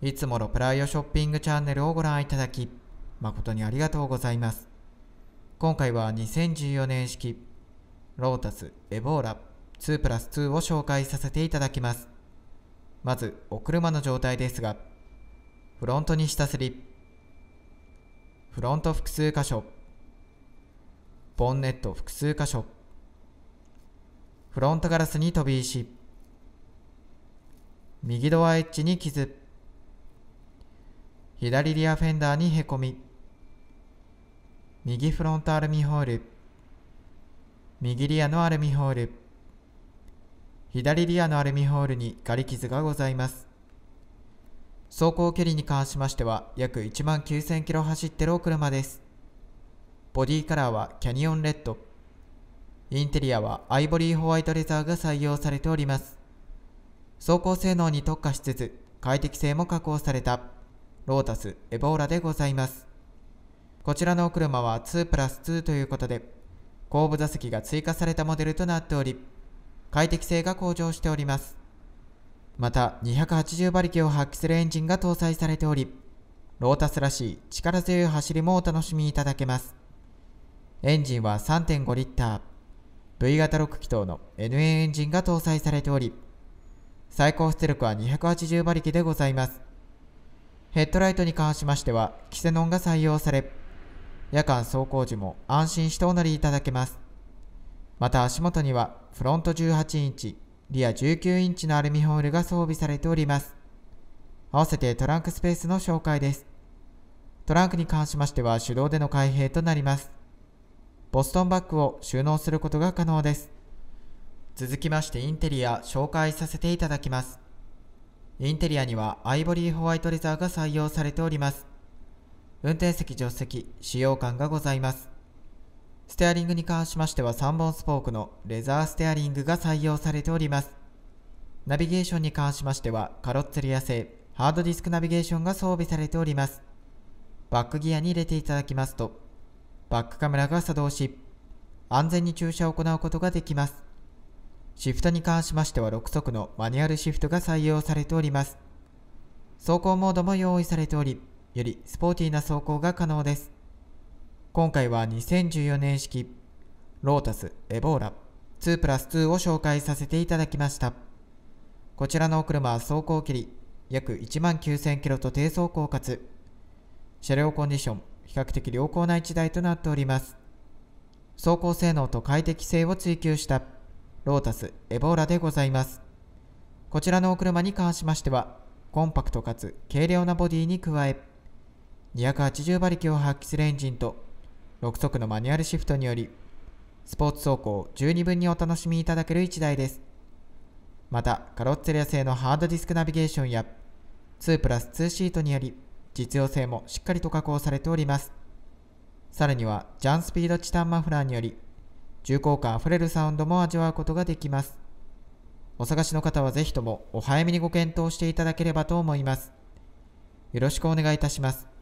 いつものプライオショッピングチャンネルをご覧いただき、誠にありがとうございます。今回は2014年式、ロータスエボーラ2プラス2を紹介させていただきます。まず、お車の状態ですが、フロントに下すり、フロント複数箇所、ボンネット複数箇所、フロントガラスに飛び石、右ドアエッジに傷、左リアフェンダーにへこみ右フロントアルミホール右リアのアルミホール左リアのアルミホールにガリ傷がございます走行距離に関しましては約1万9000キロ走ってるお車ですボディカラーはキャニオンレッドインテリアはアイボリーホワイトレザーが採用されております走行性能に特化しつつ快適性も確保されたロータス、エボーラでございます。こちらのお車は2プラス2ということで、後部座席が追加されたモデルとなっており、快適性が向上しております。また、280馬力を発揮するエンジンが搭載されており、ロータスらしい力強い走りもお楽しみいただけます。エンジンは3.5リッター、V 型6気筒の NA エンジンが搭載されており、最高出力は280馬力でございます。ヘッドライトに関しましては、キセノンが採用され、夜間走行時も安心してお乗りいただけます。また足元にはフロント18インチ、リア19インチのアルミホイルが装備されております。合わせてトランクスペースの紹介です。トランクに関しましては手動での開閉となります。ボストンバッグを収納することが可能です。続きましてインテリア紹介させていただきます。インテリアにはアイボリーホワイトレザーが採用されております。運転席助手席、使用感がございます。ステアリングに関しましては3本スポークのレザーステアリングが採用されております。ナビゲーションに関しましてはカロッツェリア製ハードディスクナビゲーションが装備されております。バックギアに入れていただきますと、バックカメラが作動し、安全に駐車を行うことができます。シフトに関しましては6速のマニュアルシフトが採用されております。走行モードも用意されており、よりスポーティーな走行が可能です。今回は2014年式ロータスエボーラ2プラス2を紹介させていただきました。こちらのお車は走行距離約1万9000キロと低走行かつ、車両コンディション比較的良好な1台となっております。走行性能と快適性を追求したロータス、エボーラでございます。こちらのお車に関しましては、コンパクトかつ軽量なボディに加え、280馬力を発揮するエンジンと、6速のマニュアルシフトにより、スポーツ走行を十二分にお楽しみいただける1台です。また、カロッツェリア製のハードディスクナビゲーションや、2プラス2シートにより、実用性もしっかりと加工されております。さらには、ジャンスピードチタンマフラーにより、重厚感あふれるサウンドも味わうことができます。お探しの方はぜひともお早めにご検討していただければと思います。よろしくお願いいたします。